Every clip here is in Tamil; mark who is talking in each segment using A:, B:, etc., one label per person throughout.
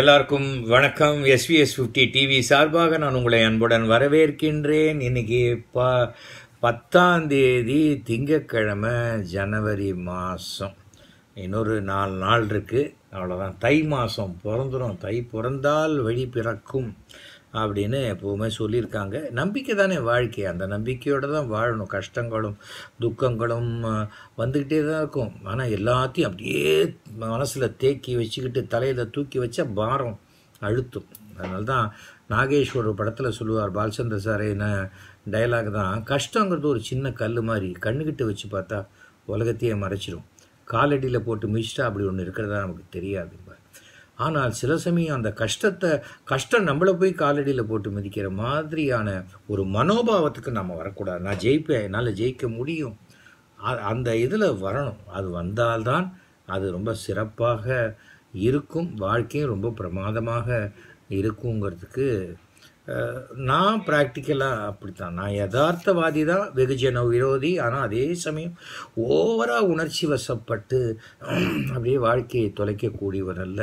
A: எல்லாருக்கும் வணக்கம் எஸ்விஎஸ் ஃபிஃப்டி டிவி சார்பாக நான் உங்களை அன்புடன் வரவேற்கின்றேன் இன்றைக்கி ப பத்தாந்தேதி திங்கக்கிழமை ஜனவரி மாதம் இன்னொரு நாலு நாள் இருக்குது அவ்வளோதான் தை மாதம் பிறந்துடும் தை பிறந்தால் வழி பிறக்கும் அப்படின்னு எப்போவுமே சொல்லியிருக்காங்க நம்பிக்கை தானே வாழ்க்கை அந்த நம்பிக்கையோடு தான் வாழணும் கஷ்டங்களும் துக்கங்களும் வந்துக்கிட்டே தான் இருக்கும் ஆனால் எல்லாத்தையும் அப்படியே மனசில் தேக்கி வச்சுக்கிட்டு தலையில் தூக்கி வச்சா பாரம் அழுத்தும் அதனால தான் நாகேஸ்வரர் ஒரு படத்தில் சொல்லுவார் பால்சந்தர் சார் என்ன டைலாக் தான் கஷ்டங்கிறது ஒரு சின்ன கல் மாதிரி கண்ணுக்கிட்ட வச்சு பார்த்தா உலகத்தையே மறைச்சிடும் காலடியில் போட்டு மிச்சிட்டா அப்படி ஒன்று இருக்கிறதா நமக்கு தெரியாது ஆனால் சில சமயம் அந்த கஷ்டத்தை கஷ்டம் நம்மளை போய் காலடியில் போட்டு மிதிக்கிற மாதிரியான ஒரு மனோபாவத்துக்கு நம்ம வரக்கூடாது நான் ஜெயிப்பேன் என்னால் ஜெயிக்க முடியும் அந்த இதில் வரணும் அது வந்தால்தான் அது ரொம்ப சிறப்பாக இருக்கும் வாழ்க்கையும் ரொம்ப பிரமாதமாக இருக்குங்கிறதுக்கு நான் ப்ராக்டிக்கலாக அப்படித்தான் நான் யதார்த்தவாதி தான் வெகுஜன விரோதி ஆனால் அதே சமயம் ஓவராக உணர்ச்சி வசப்பட்டு அப்படியே வாழ்க்கையை தொலைக்கக்கூடியவர் அல்ல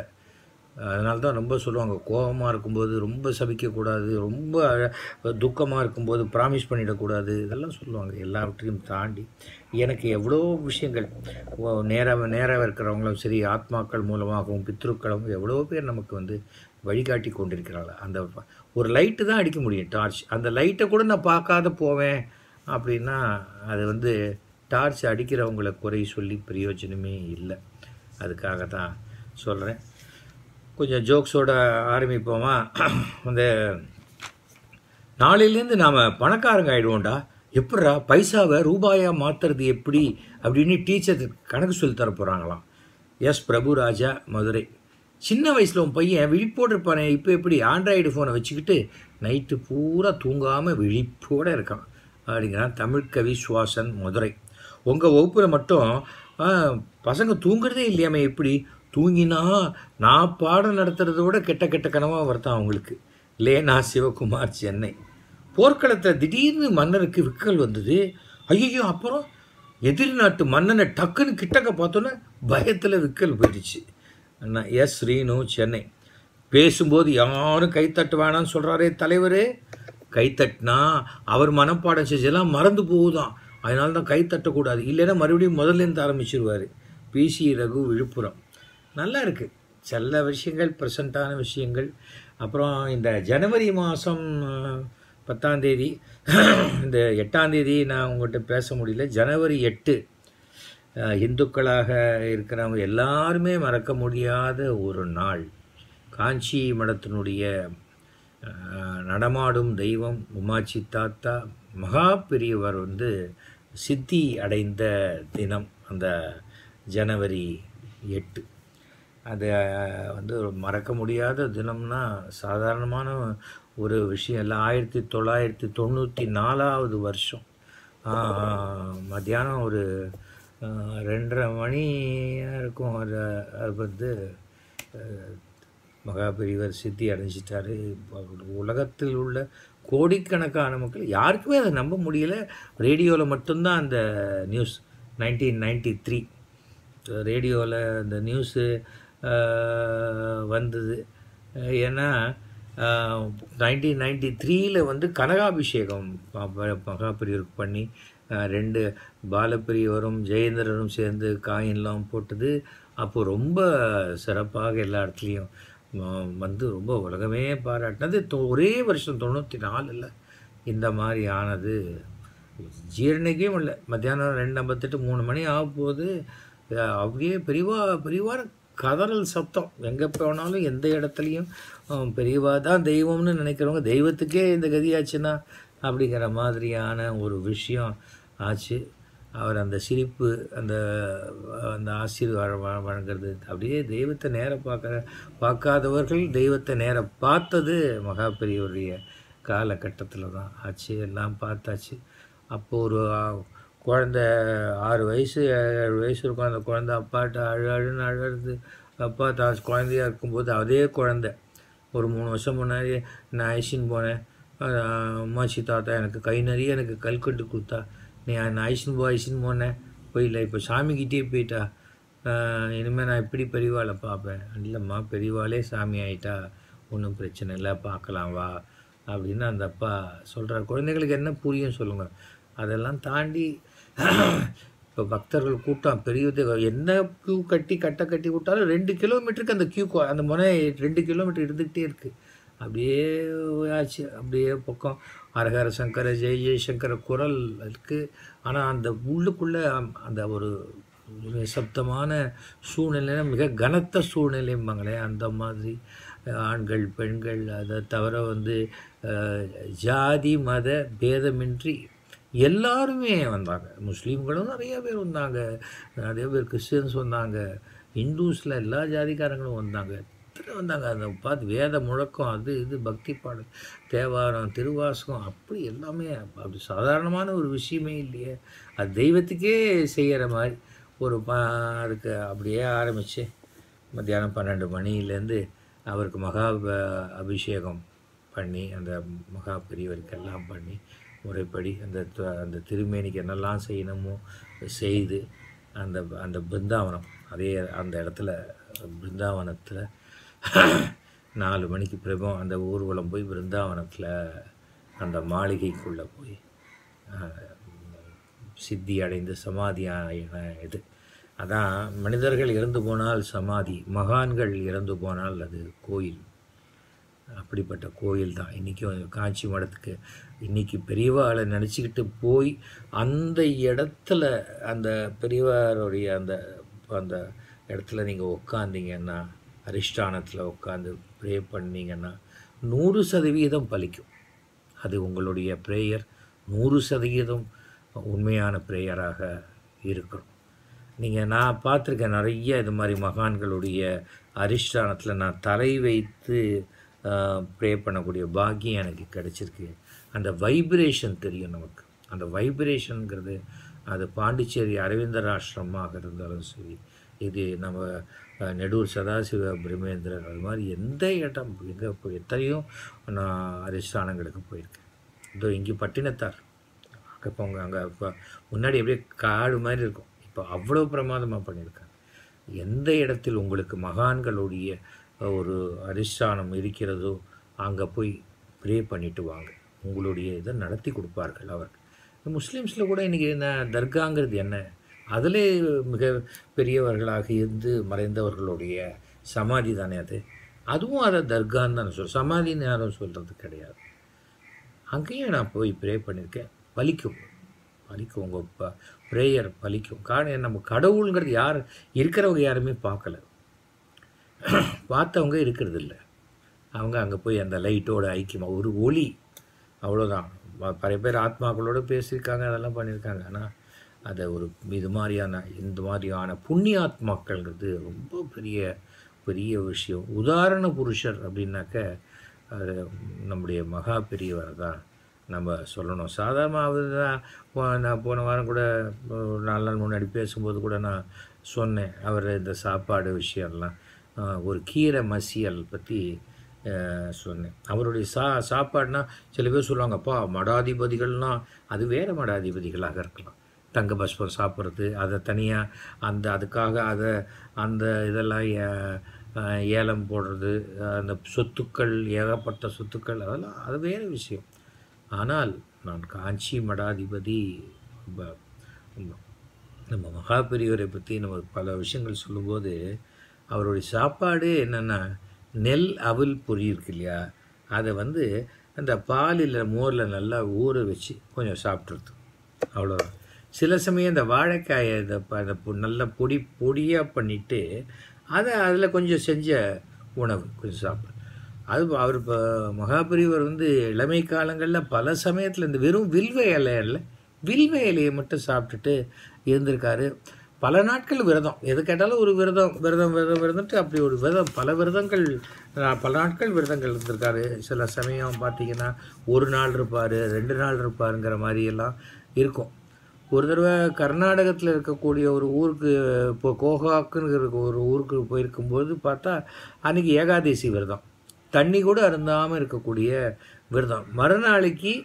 A: அதனால தான் ரொம்ப சொல்லுவாங்க கோபமாக இருக்கும்போது ரொம்ப சபிக்கக்கூடாது ரொம்ப துக்கமாக இருக்கும்போது ப்ராமிஸ் பண்ணிடக்கூடாது இதெல்லாம் சொல்லுவாங்க எல்லாவற்றையும் தாண்டி எனக்கு எவ்வளோ விஷயங்கள் நேராக நேராக இருக்கிறவங்களும் சரி ஆத்மாக்கள் மூலமாகவும் பித்ருக்களும் எவ்வளோ பேர் நமக்கு வந்து வழிகாட்டி கொண்டிருக்கிறாங்க அந்த ஒரு லைட்டு தான் அடிக்க முடியும் டார்ச் அந்த லைட்டை கூட நான் பார்க்காத போவேன் அப்படின்னா அது வந்து டார்ச் அடிக்கிறவங்களை குறை சொல்லி பிரயோஜனமே இல்லை அதுக்காக தான் சொல்கிறேன் கொஞ்சம் ஜோக்ஸோட ஆரம்பிப்போமா அந்த நாளையிலேருந்து நாம் பணக்காரங்க ஆகிடுவோம்டா எப்படா பைசாவை ரூபாயாக மாற்றுறது எப்படி அப்படின்னு டீச்சர் கணக்கு சொல்லி தர போகிறாங்களாம் எஸ் பிரபு ராஜா மதுரை சின்ன வயசில் உன் பையன் விழிப்போடு இருப்பானே இப்போ எப்படி ஆண்ட்ராய்டு ஃபோனை வச்சுக்கிட்டு நைட்டு பூரா தூங்காமல் விழிப்போடு இருக்கான் அப்படிங்கிறான் கவி சுவாசன் மதுரை உங்கள் வகுப்பில் மட்டும் பசங்க தூங்குறதே இல்லையாமே எப்படி தூங்கினா நான் பாடம் நடத்துகிறத விட கெட்ட கெட்ட கனவாக வருத்தான் அவங்களுக்கு லேனா சிவகுமார் சென்னை போர்க்களத்தில் திடீர்னு மன்னனுக்கு விக்கல் வந்தது ஐயோ அப்புறம் எதிர்நாட்டு மன்னனை டக்குன்னு கிட்டக்க பார்த்தோன்னே பயத்தில் விக்கல் போயிடுச்சு அண்ணா எஸ் ஸ்ரீனு சென்னை பேசும்போது யாரும் தட்டு வேணாம்னு சொல்கிறாரே கை கைத்தட்டினா அவர் மனப்பாடம் செஞ்செல்லாம் மறந்து போகுதான் அதனால தான் கைத்தட்டக்கூடாது இல்லைன்னா மறுபடியும் முதல்லேருந்து ஆரம்பிச்சிருவார் பிசி ரகு விழுப்புரம் நல்லா இருக்குது சில விஷயங்கள் ப்ரெசண்ட்டான விஷயங்கள் அப்புறம் இந்த ஜனவரி மாதம் பத்தாந்தேதி இந்த எட்டாந்தேதி நான் உங்கள்கிட்ட பேச முடியல ஜனவரி எட்டு இந்துக்களாக இருக்கிறவங்க எல்லாருமே மறக்க முடியாத ஒரு நாள் காஞ்சி மடத்தினுடைய நடமாடும் தெய்வம் உமாச்சி தாத்தா மகா பெரியவர் வந்து சித்தி அடைந்த தினம் அந்த ஜனவரி எட்டு அது வந்து மறக்க முடியாத தினம்னா சாதாரணமான ஒரு விஷயம் இல்லை ஆயிரத்தி தொள்ளாயிரத்தி தொண்ணூற்றி நாலாவது வருஷம் மத்தியானம் ஒரு ரெண்டரை மணி இருக்கும் அது அது வந்து மகாபிரிவர் சித்தி அடைஞ்சிட்டாரு உலகத்தில் உள்ள கோடிக்கணக்கான மக்கள் யாருக்குமே அதை நம்ப முடியல ரேடியோவில் மட்டும்தான் அந்த நியூஸ் நைன்டீன் நைன்டி த்ரீ ரேடியோவில் அந்த நியூஸு வந்தது ஏன்னா நைன்டீன் நைன்டி த்ரீயில் வந்து கனகாபிஷேகம் மகாபிரியருக்கு பண்ணி ரெண்டு பாலப்பிரியவரும் ஜெயேந்திரரும் சேர்ந்து காயின்லாம் போட்டது அப்போது ரொம்ப சிறப்பாக எல்லா இடத்துலையும் வந்து ரொம்ப உலகமே பாராட்டினது ஒரே வருஷம் தொண்ணூற்றி நாலில் இந்த மாதிரி ஆனது ஜீரணிக்கும் இல்லை மத்தியானம் ரெண்டு ஐம்பத்தெட்டு மூணு மணி ஆகும்போது அப்படியே பெரிவா பெரிவார் கதறல் சத்தம் எங்கே போனாலும் எந்த இடத்துலையும் பெரியவா தான் தெய்வம்னு நினைக்கிறவங்க தெய்வத்துக்கே இந்த கதியாச்சுன்னா அப்படிங்கிற மாதிரியான ஒரு விஷயம் ஆச்சு அவர் அந்த சிரிப்பு அந்த அந்த ஆசீர்வாதம் வழங்குறது அப்படியே தெய்வத்தை நேர பார்க்குற பார்க்காதவர்கள் தெய்வத்தை நேர பார்த்தது மகா பெரியவருடைய காலகட்டத்தில் தான் ஆச்சு எல்லாம் பார்த்தாச்சு அப்போது ஒரு குழந்த ஆறு வயசு ஏழு வயசு இருக்கும் அந்த குழந்த அப்பாட்ட அழு அழுன்னு அழறது அப்பா தான் குழந்தையாக இருக்கும்போது அதே குழந்த ஒரு மூணு வருஷம் முன்னாடி நான் ஐசின்னு போனேன் அம்மாச்சி தாத்தா எனக்கு கை நிறைய எனக்கு கல்கட்டு கொடுத்தா நீ நான் ஐசின் போ ஐசின் போனேன் போயில இப்போ சாமிக்கிட்டே போயிட்டா இனிமேல் நான் எப்படி பெரியவாளை பார்ப்பேன் இல்லைம்மா பெரியவாளே சாமி ஆயிட்டா ஒன்றும் பிரச்சனை இல்லை பார்க்கலாம் வா அப்படின்னு அந்த அப்பா சொல்கிறார் குழந்தைங்களுக்கு என்ன புரியும் சொல்லுங்கள் அதெல்லாம் தாண்டி இப்போ பக்தர்கள் கூட்டம் பெரியது என்ன க்யூ கட்டி கட்டை கட்டி விட்டாலும் ரெண்டு கிலோமீட்டருக்கு அந்த க்யூ அந்த முனை ரெண்டு கிலோமீட்டர் இருந்துக்கிட்டே இருக்குது அப்படியே ஆச்சு அப்படியே பக்கம் ஹரஹர சங்கர ஜெய ஜெயசங்கர குரல் இருக்குது ஆனால் அந்த உள்ளுக்குள்ளே அந்த ஒரு சப்தமான சூழ்நிலை மிக கனத்த சூழ்நிலைம்பாங்களே அந்த மாதிரி ஆண்கள் பெண்கள் அதை தவிர வந்து ஜாதி மத பேதமின்றி எல்லாருமே வந்தாங்க முஸ்லீம்களும் நிறைய பேர் வந்தாங்க நிறைய பேர் கிறிஸ்டியன்ஸ் வந்தாங்க இந்துஸில் எல்லா ஜாதிக்காரங்களும் வந்தாங்க எத்தனை வந்தாங்க அந்த பார்த்து வேத முழக்கம் அது இது பக்தி பாடல் தேவாரம் திருவாசகம் அப்படி எல்லாமே அப்படி சாதாரணமான ஒரு விஷயமே இல்லையே அது தெய்வத்துக்கே செய்கிற மாதிரி ஒரு அதுக்கு அப்படியே ஆரம்பித்து மத்தியானம் பன்னெண்டு மணிலேருந்து அவருக்கு மகா அபிஷேகம் பண்ணி அந்த மகா பெரியவருக்கெல்லாம் பண்ணி முறைப்படி அந்த அந்த திருமேனிக்கு என்னெல்லாம் செய்யணுமோ செய்து அந்த அந்த பிருந்தாவனம் அதே அந்த இடத்துல பிருந்தாவனத்தில் நாலு மணிக்கு பிறகு அந்த ஊர்வலம் போய் பிருந்தாவனத்தில் அந்த மாளிகைக்குள்ளே போய் சித்தி அடைந்து சமாதியான இது அதான் மனிதர்கள் இறந்து போனால் சமாதி மகான்கள் இறந்து போனால் அது கோயில் அப்படிப்பட்ட கோயில் தான் இன்றைக்கும் காஞ்சி மடத்துக்கு இன்றைக்கி பெரியவாளை நினச்சிக்கிட்டு போய் அந்த இடத்துல அந்த பெரியவாருடைய அந்த அந்த இடத்துல நீங்கள் உட்காந்திங்கன்னா அரிஷ்டானத்தில் உட்காந்து ப்ரே பண்ணிங்கன்னா நூறு சதவீதம் பலிக்கும் அது உங்களுடைய ப்ரேயர் நூறு சதவீதம் உண்மையான ப்ரேயராக இருக்கும் நீங்கள் நான் பார்த்துருக்கேன் நிறைய இது மாதிரி மகான்களுடைய அரிஷ்டானத்தில் நான் தலை வைத்து ப்ரே பண்ணக்கூடிய பாக்கியம் எனக்கு கிடச்சிருக்கு அந்த வைப்ரேஷன் தெரியும் நமக்கு அந்த வைப்ரேஷனுங்கிறது அது பாண்டிச்சேரி அரவிந்தர் ஆசிரமமாக இருந்தாலும் சரி இது நம்ம நெடூர் சதாசிவ பிரமேந்திரர் அது மாதிரி எந்த இடம் எங்கே போய் எத்தனையும் நான் அரிஸ்தானங்களுக்கு போயிருக்கேன் இதோ இங்கே பட்டினத்தார் இப்போ அவங்க அங்கே இப்போ முன்னாடி எப்படியே காடு மாதிரி இருக்கும் இப்போ அவ்வளோ பிரமாதமாக பண்ணியிருக்காங்க எந்த இடத்தில் உங்களுக்கு மகான்களுடைய ஒரு அரிஷ்டானம் இருக்கிறதோ அங்கே போய் ப்ரே பண்ணிட்டு வாங்க உங்களுடைய இதை நடத்தி கொடுப்பார்கள் அவர் முஸ்லீம்ஸில் கூட இன்றைக்கி என்ன தர்காங்கிறது என்ன அதிலே மிக பெரியவர்களாக இருந்து மறைந்தவர்களுடைய சமாதி தானே அது அதுவும் அதை தர்கான்னு தானே சொல் சமாதின்னு யாரும் சொல்கிறது கிடையாது அங்கேயும் நான் போய் ப்ரே பண்ணியிருக்கேன் பலிக்கும் பலிக்கும் உங்கள் ப்ரேயர் பலிக்கும் காரணம் நம்ம கடவுளுங்கிறது யார் இருக்கிறவங்க யாருமே பார்க்கல பார்த்தவங்க இருக்கிறது இல்லை அவங்க அங்கே போய் அந்த லைட்டோட ஐக்கியமாக ஒரு ஒளி அவ்வளோதான் நிறைய பேர் ஆத்மாக்களோடு பேசியிருக்காங்க அதெல்லாம் பண்ணியிருக்காங்க ஆனால் அதை ஒரு இது மாதிரியான இந்த மாதிரியான புண்ணியாத்மாக்கள்ங்கிறது ரொம்ப பெரிய பெரிய விஷயம் உதாரண புருஷர் அப்படின்னாக்க அது நம்முடைய மகா பெரியவரை தான் நம்ம சொல்லணும் சாதாரணமாக நான் போன வாரம் கூட நாலு நாள் முன்னாடி பேசும்போது கூட நான் சொன்னேன் அவர் இந்த சாப்பாடு விஷயம்லாம் ஒரு கீரை மசியல் பற்றி சொன்னேன் அவருடைய சா சாப்பாடுனா சில பேர் சொல்லுவாங்க அப்பா மடாதிபதிகள்னால் அது வேறு மடாதிபதிகளாக இருக்கலாம் தங்க பஸ்பம் சாப்பிட்றது அதை தனியாக அந்த அதுக்காக அதை அந்த இதெல்லாம் ஏலம் போடுறது அந்த சொத்துக்கள் ஏகப்பட்ட சொத்துக்கள் அதெல்லாம் அது வேறு விஷயம் ஆனால் நான் காஞ்சி மடாதிபதி நம்ம மகாபெரியவரை பற்றி நம்ம பல விஷயங்கள் சொல்லும்போது அவருடைய சாப்பாடு என்னென்னா நெல் அவில் பொறி இருக்கு இல்லையா அதை வந்து அந்த பாலில் மோரில் நல்லா ஊற வச்சு கொஞ்சம் சாப்பிட்றது அவ்வளோதான் சில சமயம் இந்த வாழைக்காயை இந்த அந்த நல்லா பொடி பொடியாக பண்ணிவிட்டு அதை அதில் கொஞ்சம் செஞ்ச உணவு கொஞ்சம் சாப்பிடும் அது அவர் இப்போ மகாபிரிவர் வந்து இளமை காலங்களில் பல சமயத்தில் இந்த வெறும் வில்வ இலையில வில்வ இலையை மட்டும் சாப்பிட்டுட்டு இருந்திருக்காரு பல நாட்கள் விரதம் எது கேட்டாலும் ஒரு விரதம் விரதம் விரதம் விரதம்ட்டு அப்படி ஒரு விரதம் பல விரதங்கள் பல நாட்கள் விரதங்கள் இருந்திருக்காரு சில சமயம் பார்த்தீங்கன்னா ஒரு நாள் இருப்பார் ரெண்டு நாள் இருப்பாருங்கிற மாதிரியெல்லாம் இருக்கும் ஒரு தடவை கர்நாடகத்தில் இருக்கக்கூடிய ஒரு ஊருக்கு இப்போ கோகாக்குன்னு இருக்க ஒரு ஊருக்கு போயிருக்கும்போது பார்த்தா அன்றைக்கி ஏகாதேசி விரதம் தண்ணி கூட அருந்தாமல் இருக்கக்கூடிய விரதம் மறுநாளைக்கு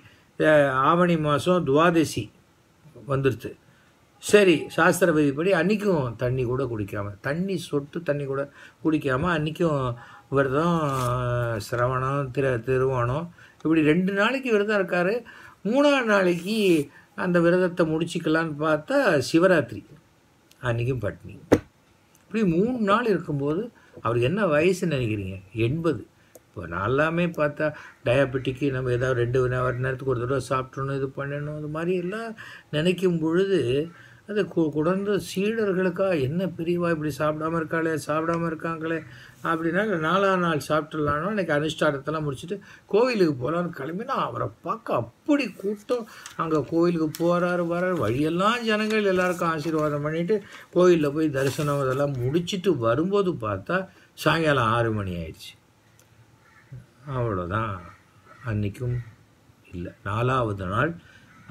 A: ஆவணி மாதம் துவாதசி வந்துடுச்சு சரி சாஸ்திர விதிப்படி அன்றைக்கும் தண்ணி கூட குடிக்காமல் தண்ணி சொட்டு தண்ணி கூட குடிக்காமல் அன்றைக்கும் விரதம் சிரவணம் திரு திருவோணம் இப்படி ரெண்டு நாளைக்கு விரதம் இருக்கார் மூணாவது நாளைக்கு அந்த விரதத்தை முடிச்சுக்கலான்னு பார்த்தா சிவராத்திரி அன்றைக்கும் பட்னி இப்படி மூணு நாள் இருக்கும்போது அவருக்கு என்ன வயசுன்னு நினைக்கிறீங்க எண்பது இப்போ நல்லாமே பார்த்தா டயாபெட்டிக்கு நம்ம ஏதாவது ரெண்டு நேரத்துக்கு ஒரு தடவை சாப்பிட்ணும் இது பண்ணணும் இது மாதிரி எல்லாம் நினைக்கும் பொழுது அது குடந்து சீடர்களுக்கா என்ன பிரிவாக இப்படி சாப்பிடாம இருக்காளே சாப்பிடாம இருக்காங்களே அப்படின்னா நாலா நாள் சாப்பிட்றலான்னா எனக்கு அனுஷ்டானத்தெல்லாம் முடிச்சுட்டு கோவிலுக்கு போகலான்னு கிளம்பினா அவரை பார்க்க அப்படி கூட்டம் அங்கே கோவிலுக்கு போகிறாரு வர்றாரு வழியெல்லாம் ஜனங்கள் எல்லாருக்கும் ஆசீர்வாதம் பண்ணிவிட்டு கோயிலில் போய் தரிசனம் இதெல்லாம் முடிச்சுட்டு வரும்போது பார்த்தா சாயங்காலம் ஆறு மணி ஆயிடுச்சு அவ்வளோதான் அன்றைக்கும் இல்லை நாலாவது நாள்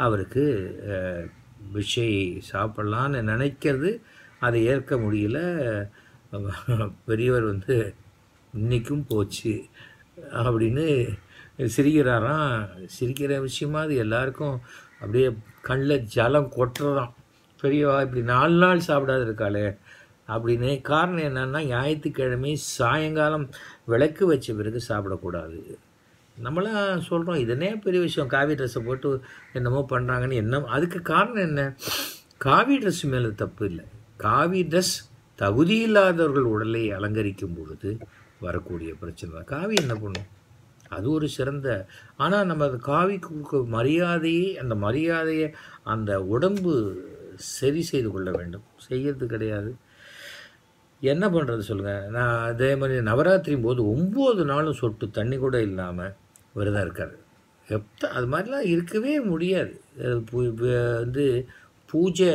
A: அவருக்கு விஷை சாப்பிட்லான்னு நினைக்கிறது அதை ஏற்க முடியல பெரியவர் வந்து இன்றைக்கும் போச்சு அப்படின்னு சிரிக்கிறாராம் சிரிக்கிற விஷயமா அது எல்லாருக்கும் அப்படியே கண்ணில் ஜலம் கொட்டுறதான் பெரியவா இப்படி நாலு நாள் சாப்பிடாது இருக்காளே அப்படின்னு காரணம் என்னென்னா ஞாயிற்றுக்கிழமை சாயங்காலம் விளக்கு வச்ச பிறகு சாப்பிடக்கூடாது நம்மளாம் சொல்கிறோம் இதனே பெரிய விஷயம் காவி ட்ரெஸ்ஸை போட்டு என்னமோ பண்ணுறாங்கன்னு என்ன அதுக்கு காரணம் என்ன காவி ட்ரெஸ் மேலே தப்பு இல்லை காவி ட்ரெஸ் தகுதி இல்லாதவர்கள் உடலை அலங்கரிக்கும் பொழுது வரக்கூடிய பிரச்சனை தான் காவி என்ன பண்ணும் அது ஒரு சிறந்த ஆனால் நம்ம அது காவி கொடுக்க மரியாதையை அந்த மரியாதையை அந்த உடம்பு சரி செய்து கொள்ள வேண்டும் செய்யறது கிடையாது என்ன பண்ணுறது சொல்லுங்கள் நான் அதே மாதிரி நவராத்திரியும் போது ஒம்பது நாளும் சொட்டு தண்ணி கூட இல்லாமல் விரதம் இருக்கார் எப்போ அது மாதிரிலாம் இருக்கவே முடியாது வந்து பூஜை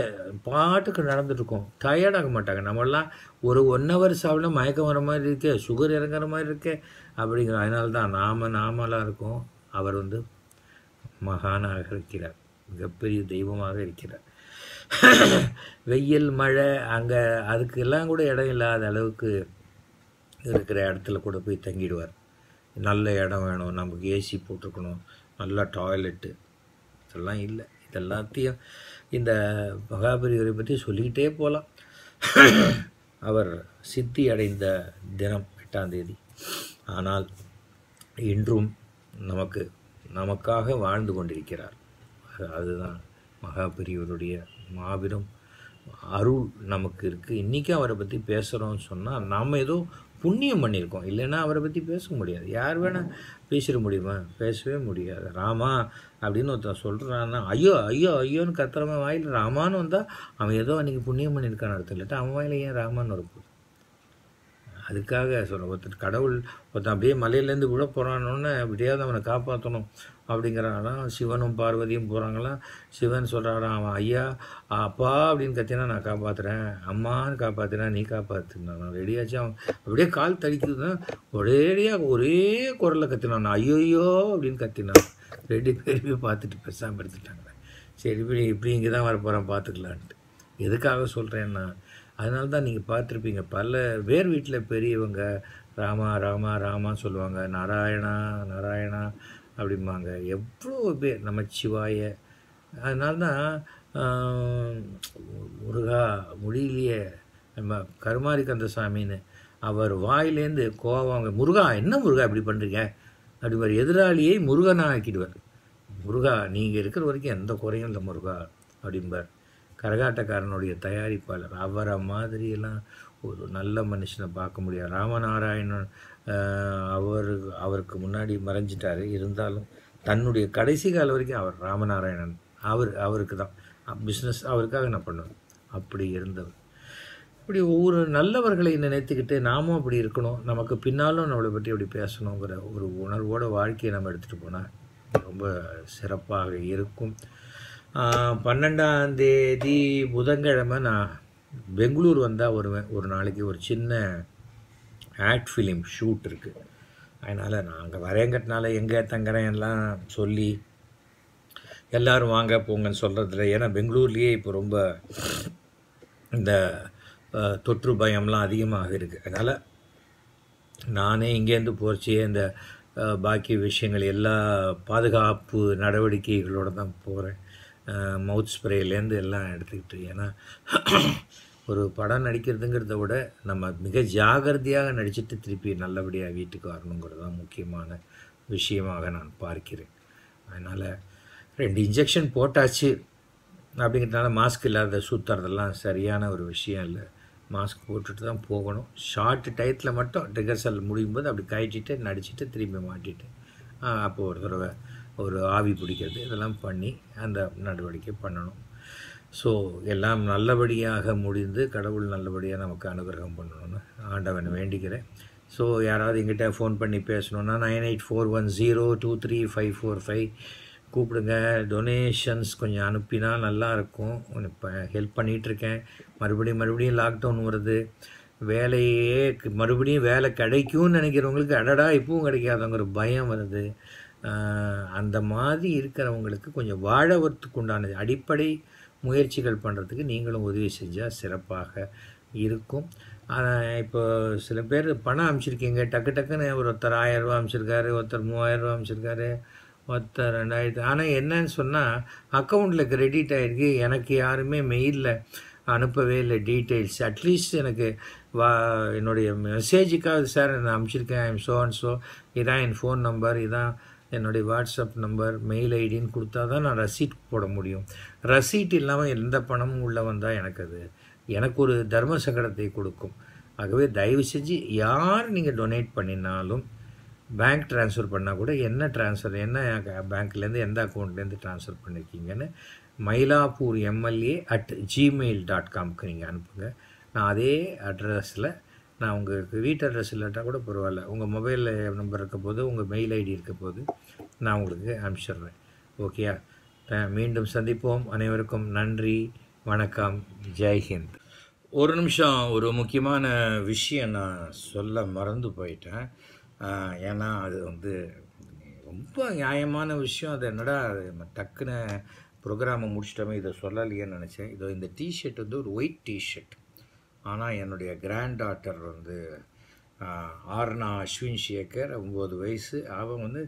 A: பாட்டுக்கு நடந்துட்டுருக்கோம் டயர்டாக மாட்டாங்க நம்மளாம் ஒரு ஒன் ஹவர் சாப்பிட மயக்கம் வர மாதிரி இருக்கே சுகர் இறங்குற மாதிரி இருக்கே அப்படிங்கிற அதனால தான் நாம நாமலாக இருக்கோம் அவர் வந்து மகானாக இருக்கிறார் மிகப்பெரிய தெய்வமாக இருக்கிறார் வெயில் மழை அங்கே அதுக்கெல்லாம் கூட இடம் இல்லாத அளவுக்கு இருக்கிற இடத்துல கூட போய் தங்கிடுவார் நல்ல இடம் வேணும் நமக்கு ஏசி போட்டிருக்கணும் நல்ல டாய்லெட்டு இதெல்லாம் இல்லை இதெல்லாத்தையும் இந்த மகாபரிவரை பற்றி சொல்லிக்கிட்டே போகலாம் அவர் சித்தி அடைந்த தினம் எட்டாம் தேதி ஆனால் இன்றும் நமக்கு நமக்காக வாழ்ந்து கொண்டிருக்கிறார் அதுதான் மகாபெரியவருடைய மாபெரும் அருள் நமக்கு இருக்குது இன்றைக்கி அவரை பற்றி பேசுகிறோம்னு சொன்னால் நாம் ஏதோ புண்ணியம் பண்ணியிருக்கோம் இல்லைன்னா அவரை பற்றி பேச முடியாது யார் வேணால் பேசிட முடியுமா பேசவே முடியாது ராமா அப்படின்னு ஒருத்தன் சொல்கிறான்னா ஐயோ ஐயோ ஐயோன்னு கத்துறவன் வாயில் ராமான்னு வந்தால் அவன் ஏதோ அன்றைக்கி புண்ணியம் பண்ணியிருக்கான்னு அர்த்தம் இல்லாட்டா அவன் வாயில் ஏன் ராமான்னு இருக்கும் அதுக்காக சொல்கிறேன் ஒருத்தர் கடவுள் ஒருத்தன் அப்படியே மலையிலேருந்து விழ போகிறானோன்னு அப்படியாவது அவனை காப்பாற்றணும் அப்படிங்கிறாங்களாம் சிவனும் பார்வதியும் போகிறாங்களாம் சிவன் சொல்கிறாராம் அவன் ஐயா அப்பா அப்படின்னு கத்தினா நான் காப்பாற்றுறேன் அம்மான்னு காப்பாற்றுறேன் நீ காப்பாற்றுனா ரெடியாச்சும் அவன் அப்படியே கால் தடிக்குதுன்னா ஒரேடியாக ஒரே குரலில் கத்தினான் ஐயோ அப்படின்னு கத்தினான் ரெண்டு பேருமே பார்த்துட்டு பெருசாக படுத்துட்டாங்க சரி இப்படி இப்படி இங்கே தான் வர பார்த்துக்கலான்ட்டு எதுக்காக சொல்கிறேன்னா அதனால தான் நீங்கள் பார்த்துருப்பீங்க பல வேர் வீட்டில் பெரியவங்க ராமா ராமா ராமான்னு சொல்லுவாங்க நாராயணா நாராயணா அப்படிம்பாங்க எவ்வளோ பேர் நமச்சிவாய அதனால தான் முருகா முடியலையே நம்ம கருமாரி கந்தசாமின்னு அவர் வாயிலேருந்து கோவாங்க முருகா என்ன முருகா இப்படி பண்ணுறீங்க அப்படிவார் எதிராளியை முருகனாக ஆக்கிடுவார் முருகா நீங்கள் இருக்கிற வரைக்கும் எந்த குறையும் இல்லை முருகா அப்படிம்பார் கரகாட்டக்காரனுடைய தயாரிப்பாளர் அவரை மாதிரியெல்லாம் ஒரு நல்ல மனுஷனை பார்க்க முடியாது ராமநாராயணன் அவர் அவருக்கு முன்னாடி மறைஞ்சிட்டார் இருந்தாலும் தன்னுடைய கடைசி கால வரைக்கும் அவர் ராமநாராயணன் அவர் அவருக்கு தான் பிஸ்னஸ் அவருக்காக நான் பண்ணுவேன் அப்படி இருந்தவர் இப்படி ஒவ்வொரு நல்லவர்களை நினைத்துக்கிட்டு நாமும் அப்படி இருக்கணும் நமக்கு பின்னாலும் நம்மளை பற்றி அப்படி பேசணுங்கிற ஒரு உணர்வோட வாழ்க்கையை நம்ம எடுத்துகிட்டு போனால் ரொம்ப சிறப்பாக இருக்கும் பன்னெண்டாம் தேதி புதன்கிழமை நான் பெங்களூர் வந்தால் வருவேன் ஒரு நாளைக்கு ஒரு சின்ன ஆட் ஃபிலிம் ஷூட் இருக்குது அதனால் நான் அங்கே வரேங்கிறதுனால எங்கே தங்குறேன் எல்லாம் சொல்லி எல்லோரும் வாங்க போங்கன்னு சொல்கிறதில்ல ஏன்னா பெங்களூர்லேயே இப்போ ரொம்ப இந்த தொற்று பயம்லாம் அதிகமாக இருக்குது அதனால் நானே இங்கேருந்து போச்சு இந்த பாக்கி விஷயங்கள் எல்லா பாதுகாப்பு நடவடிக்கைகளோடு தான் போகிறேன் மவுத் ஸ்ப்ரேலேருந்து எல்லாம் எடுத்துக்கிட்டு ஏன்னா ஒரு படம் நடிக்கிறதுங்கிறத விட நம்ம மிக ஜாகிரதையாக நடிச்சிட்டு திருப்பி நல்லபடியாக வீட்டுக்கு வரணுங்கிறது தான் முக்கியமான விஷயமாக நான் பார்க்கிறேன் அதனால் ரெண்டு இன்ஜெக்ஷன் போட்டாச்சு அப்படிங்கிறதுனால மாஸ்க் இல்லாத சுற்றுறதெல்லாம் சரியான ஒரு விஷயம் இல்லை மாஸ்க் போட்டுட்டு தான் போகணும் ஷார்ட் டயத்தில் மட்டும் ரிஹர்சல் முடியும் போது அப்படி கழட்டிட்டு நடிச்சுட்டு திரும்பி மாட்டிட்டு அப்போது ஒரு தடவை ஒரு ஆவி பிடிக்கிறது இதெல்லாம் பண்ணி அந்த நடவடிக்கை பண்ணணும் ஸோ எல்லாம் நல்லபடியாக முடிந்து கடவுள் நல்லபடியாக நமக்கு அனுகிரகம் பண்ணணும்னு ஆண்டவன் வேண்டிக்கிறேன் ஸோ யாராவது எங்கிட்ட ஃபோன் பண்ணி பேசணுன்னா nine eight four one zero two three five four five கூப்பிடுங்க டொனேஷன்ஸ் கொஞ்சம் அனுப்பினா நல்லாயிருக்கும் இப்போ ஹெல்ப் பண்ணிகிட்ருக்கேன் மறுபடியும் மறுபடியும் லாக்டவுன் வருது வேலையே மறுபடியும் வேலை கிடைக்கும்னு நினைக்கிறவங்களுக்கு அடடா இப்பவும் கிடைக்காதவங்க ஒரு பயம் வருது அந்த மாதிரி இருக்கிறவங்களுக்கு கொஞ்சம் வாழவத்துக்குண்டானது உண்டானது அடிப்படை முயற்சிகள் பண்ணுறதுக்கு நீங்களும் உதவி செஞ்சால் சிறப்பாக இருக்கும் ஆனால் இப்போ சில பேர் பணம் அனுப்பிச்சிருக்கீங்க டக்கு டக்குன்னு ஒருத்தர் ஆயரூவா அமைச்சிருக்காரு ஒருத்தர் மூவாயிரரூபா அமைச்சிருக்காரு ஒருத்தர் ரெண்டாயிரத்து ஆனால் என்னன்னு சொன்னால் அக்கௌண்ட்டில் கிரெடிட் ஆகிருக்கு எனக்கு யாருமே மெயிலில் அனுப்பவே இல்லை டீட்டெயில்ஸ் அட்லீஸ்ட் எனக்கு வா என்னுடைய மெசேஜுக்காவது சார் நான் அனுப்பிச்சிருக்கேன் ஐம் ஸோ அண்ட் ஸோ இதான் என் ஃபோன் நம்பர் இதான் என்னுடைய வாட்ஸ்அப் நம்பர் மெயில் ஐடின்னு கொடுத்தா தான் நான் ரசீட் போட முடியும் ரசீட் இல்லாமல் எந்த பணமும் உள்ள வந்தால் எனக்கு அது எனக்கு ஒரு தர்ம சங்கடத்தை கொடுக்கும் ஆகவே தயவு செஞ்சு யார் நீங்கள் டொனேட் பண்ணினாலும் பேங்க் ட்ரான்ஸ்ஃபர் பண்ணால் கூட என்ன ட்ரான்ஸ்ஃபர் என்ன பேங்க்லேருந்து எந்த அக்கௌண்ட்லேருந்து ட்ரான்ஸ்ஃபர் பண்ணியிருக்கீங்கன்னு Mylapore MLA at Gmail dot காம்க்கு நீங்கள் அனுப்புங்க நான் அதே அட்ரஸில் நான் உங்களுக்கு வீட்டு அட்ரஸ் இல்லாட்டா கூட பரவாயில்ல உங்கள் மொபைல் நம்பர் இருக்க போது உங்கள் மெயில் ஐடி இருக்க போது நான் உங்களுக்கு அனுப்பிச்சிடுறேன் ஓகேயா மீண்டும் சந்திப்போம் அனைவருக்கும் நன்றி வணக்கம் ஜெய்ஹிந்த் ஒரு நிமிஷம் ஒரு முக்கியமான விஷயம் நான் சொல்ல மறந்து போயிட்டேன் ஏன்னா அது வந்து ரொம்ப நியாயமான விஷயம் அது என்னடா டக்குன்னு ப்ரோக்ராமை முடிச்சிட்டோமே இதை சொல்லலையேன்னு நினச்சேன் இதோ இந்த டிஷர்ட் வந்து ஒரு ஒயிட் டிஷர்ட் ஆனால் என்னுடைய கிராண்ட் டாட்டர் வந்து ஆர்னா அஸ்வின் சேகர் ஒம்பது வயசு அவன் வந்து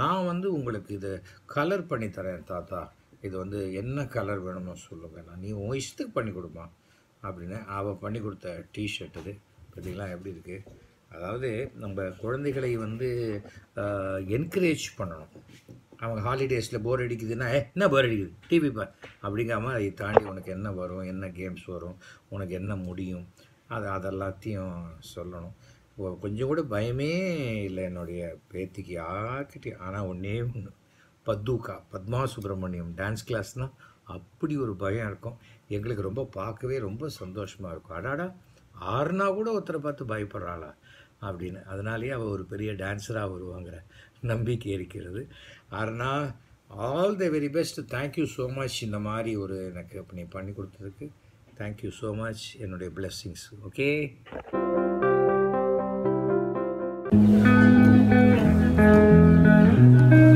A: நான் வந்து உங்களுக்கு இதை கலர் பண்ணி தரேன் தாத்தா இது வந்து என்ன கலர் வேணுமோ சொல்லுங்க நான் நீ உன் இஷ்டத்துக்கு பண்ணி கொடுப்பான் அப்படின்னு அவன் பண்ணி கொடுத்த டிஷர்ட் இது பார்த்தீங்களா எப்படி இருக்குது அதாவது நம்ம குழந்தைகளை வந்து என்கரேஜ் பண்ணணும் அவங்க ஹாலிடேஸில் போர் அடிக்குதுன்னா ஏ என்ன போர் அடிக்குது டிவி பார் அப்படிங்காம அதை தாண்டி உனக்கு என்ன வரும் என்ன கேம்ஸ் வரும் உனக்கு என்ன முடியும் அது அதெல்லாத்தையும் சொல்லணும் கொஞ்சம் கூட பயமே இல்லை என்னுடைய பேத்திக்கு யார்கிட்டையும் ஆனால் ஒன்றே ஒன்று பத்துக்கா பத்மா சுப்பிரமணியம் டான்ஸ் கிளாஸ்னால் அப்படி ஒரு பயம் இருக்கும் எங்களுக்கு ரொம்ப பார்க்கவே ரொம்ப சந்தோஷமாக இருக்கும் அடாடா ஆறுனா கூட ஒருத்தரை பார்த்து பயப்படுறாளா அப்படின்னு அதனாலேயே அவள் ஒரு பெரிய டான்ஸராக வருவாங்கிற நம்பிக்கை இருக்கிறது ஆனால் all the very best thank you so much இந்த மாதிரி ஒரு எனக்கு அப்படி பண்ணி கொடுத்ததுக்கு தேங்க்யூ ஸோ மச் என்னுடைய பிளெஸ்ஸிங்ஸ் ஓகே thank you